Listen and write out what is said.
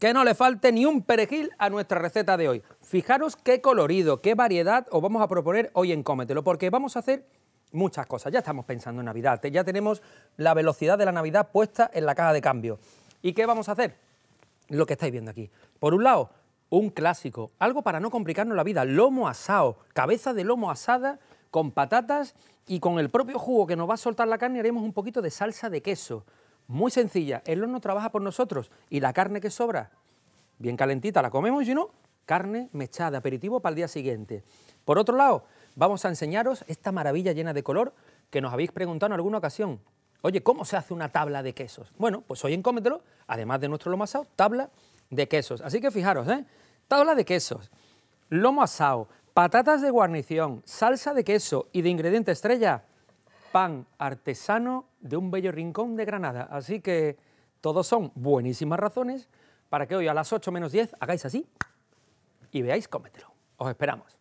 Que no le falte ni un perejil a nuestra receta de hoy. Fijaros qué colorido, qué variedad os vamos a proponer hoy en Cómetelo, porque vamos a hacer muchas cosas. Ya estamos pensando en Navidad, ya tenemos la velocidad de la Navidad puesta en la caja de cambio. ¿Y qué vamos a hacer? Lo que estáis viendo aquí. Por un lado, un clásico, algo para no complicarnos la vida, lomo asado, cabeza de lomo asada con patatas y con el propio jugo que nos va a soltar la carne haremos un poquito de salsa de queso muy sencilla. El horno trabaja por nosotros y la carne que sobra, bien calentita, la comemos y no, carne mechada, aperitivo para el día siguiente. Por otro lado, vamos a enseñaros esta maravilla llena de color que nos habéis preguntado en alguna ocasión. Oye, ¿cómo se hace una tabla de quesos? Bueno, pues hoy en además de nuestro lomo asado, tabla de quesos. Así que fijaros, ¿eh? Tabla de quesos, lomo asado, patatas de guarnición, salsa de queso y de ingrediente estrella, pan artesano de un bello rincón de Granada. Así que todos son buenísimas razones para que hoy a las 8 menos 10 hagáis así y veáis cómetelo. Os esperamos.